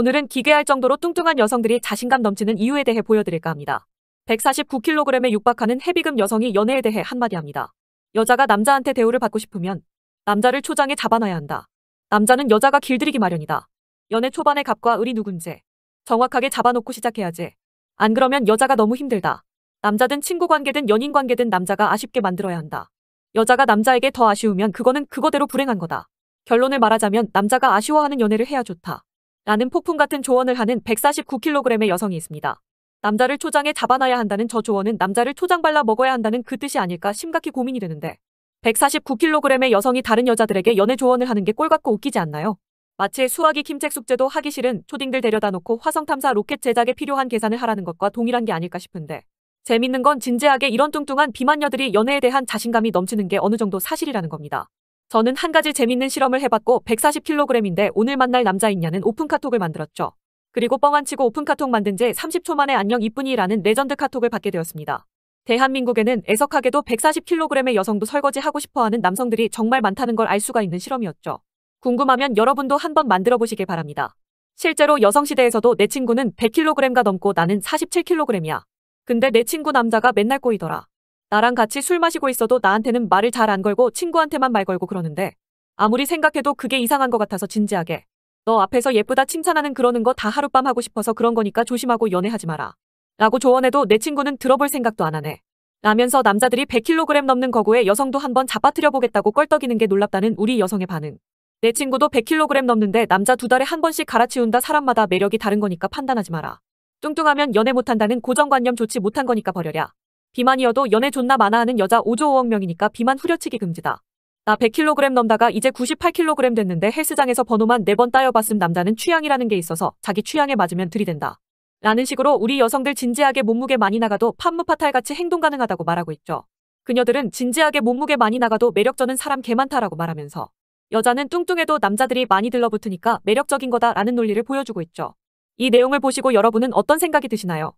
오늘은 기괴할 정도로 뚱뚱한 여성들이 자신감 넘치는 이유에 대해 보여드릴까 합니다. 149kg에 육박하는 헤비금 여성이 연애에 대해 한마디 합니다. 여자가 남자한테 대우를 받고 싶으면 남자를 초장에 잡아놔야 한다. 남자는 여자가 길들이기 마련이다. 연애 초반의 값과 을이 누군지 정확하게 잡아놓고 시작해야지. 안 그러면 여자가 너무 힘들다. 남자든 친구 관계든 연인 관계든 남자가 아쉽게 만들어야 한다. 여자가 남자에게 더 아쉬우면 그거는 그거대로 불행한 거다. 결론을 말하자면 남자가 아쉬워하는 연애를 해야 좋다. 라는 폭풍 같은 조언을 하는 149kg의 여성이 있습니다. 남자를 초장에 잡아놔야 한다는 저 조언은 남자를 초장 발라 먹어야 한다는 그 뜻이 아닐까 심각히 고민이 되는데 149kg의 여성이 다른 여자들에게 연애 조언을 하는 게 꼴 같고 웃기지 않나요? 마치 수학이 김책 숙제도 하기 싫은 초딩들 데려다 놓고 화성 탐사 로켓 제작에 필요한 계산을 하라는 것과 동일한 게 아닐까 싶은데 재밌는 건 진지하게 이런 뚱뚱한 비만녀들이 연애에 대한 자신감이 넘치는 게 어느 정도 사실이라는 겁니다. 저는 한 가지 재밌는 실험을 해봤고 140kg인데 오늘 만날 남자 있냐는 오픈 카톡을 만들었죠. 그리고 뻥 안 치고 오픈 카톡 만든 지 30초 만에 안녕 이쁜이라는 레전드 카톡을 받게 되었습니다. 대한민국에는 애석하게도 140kg의 여성도 설거지하고 싶어하는 남성들이 정말 많다는 걸 알 수가 있는 실험이었죠. 궁금하면 여러분도 한번 만들어 보시길 바랍니다. 실제로 여성시대에서도 내 친구는 100kg가 넘고 나는 47kg이야. 근데 내 친구 남자가 맨날 꼬이더라. 나랑 같이 술 마시고 있어도 나한테는 말을 잘 안 걸고 친구한테만 말 걸고 그러는데 아무리 생각해도 그게 이상한 것 같아서 진지하게 너 앞에서 예쁘다 칭찬하는 그러는 거 다 하룻밤 하고 싶어서 그런 거니까 조심하고 연애하지 마라. 라고 조언해도 내 친구는 들어볼 생각도 안 하네. 라면서 남자들이 100kg 넘는 거구에 여성도 한번 잡아뜨려 보겠다고 껄떡이는 게 놀랍다는 우리 여성의 반응. 내 친구도 100kg 넘는데 남자 두 달에 한 번씩 갈아치운다 사람마다 매력이 다른 거니까 판단하지 마라. 뚱뚱하면 연애 못한다는 고정관념 좋지 못한 거니까 버려랴. 비만이어도 연애 존나 많아 하는 여자 5조 5억 명이니까 비만 후려치기 금지다. 나 100kg 넘다가 이제 98kg 됐는데 헬스장에서 번호만 4번 따여봤음 남자는 취향이라는 게 있어서 자기 취향에 맞으면 들이댄다. 라는 식으로 우리 여성들 진지하게 몸무게 많이 나가도 판무파탈같이 행동 가능하다고 말하고 있죠. 그녀들은 진지하게 몸무게 많이 나가도 매력적인 사람 개많다라고 말하면서 여자는 뚱뚱해도 남자들이 많이 들러붙으니까 매력적인 거다라는 논리를 보여주고 있죠. 이 내용을 보시고 여러분은 어떤 생각이 드시나요?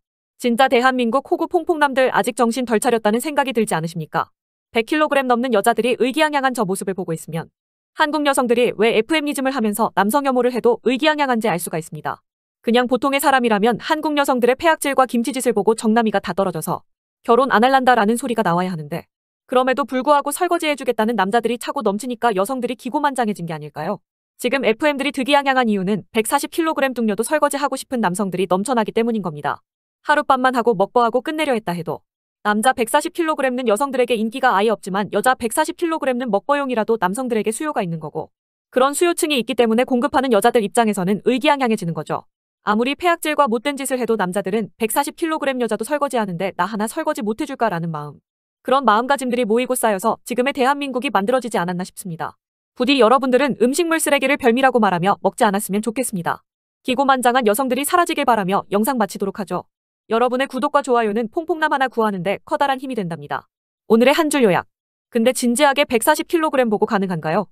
진짜 대한민국 호구 퐁퐁남들 아직 정신 덜 차렸다는 생각이 들지 않으십니까? 100kg 넘는 여자들이 의기양양한 저 모습을 보고 있으면 한국 여성들이 왜 f m 리즘을 하면서 남성 혐오를 해도 의기양양한지 알 수가 있습니다. 그냥 보통의 사람이라면 한국 여성들의 폐악질과 김치짓을 보고 정남이가 다 떨어져서 결혼 안 할란다라는 소리가 나와야 하는데 그럼에도 불구하고 설거지해주겠다는 남자들이 차고 넘치니까 여성들이 기고만장해진 게 아닐까요? 지금 FM들이 득이양양한 이유는 140kg 뚱녀도 설거지하고 싶은 남성들이 넘쳐나기 때문인 겁니다. 하룻밤만 하고 먹버하고 끝내려 했다 해도 남자 140kg는 여성들에게 인기가 아예 없지만 여자 140kg는 먹버용이라도 남성들에게 수요가 있는 거고 그런 수요층이 있기 때문에 공급하는 여자들 입장에서는 의기양양해지는 거죠. 아무리 폐악질과 못된 짓을 해도 남자들은 140kg 여자도 설거지하는데 나 하나 설거지 못해줄까라는 마음. 그런 마음가짐들이 모이고 쌓여서 지금의 대한민국이 만들어지지 않았나 싶습니다. 부디 여러분들은 음식물 쓰레기를 별미라고 말하며 먹지 않았으면 좋겠습니다. 기고만장한 여성들이 사라지길 바라며 영상 마치도록 하죠. 여러분의 구독과 좋아요는 퐁퐁남 하나 구하는데 커다란 힘이 된답니다. 오늘의 한 줄 요약. 근데 진지하게 140kg 보고 가능한가요?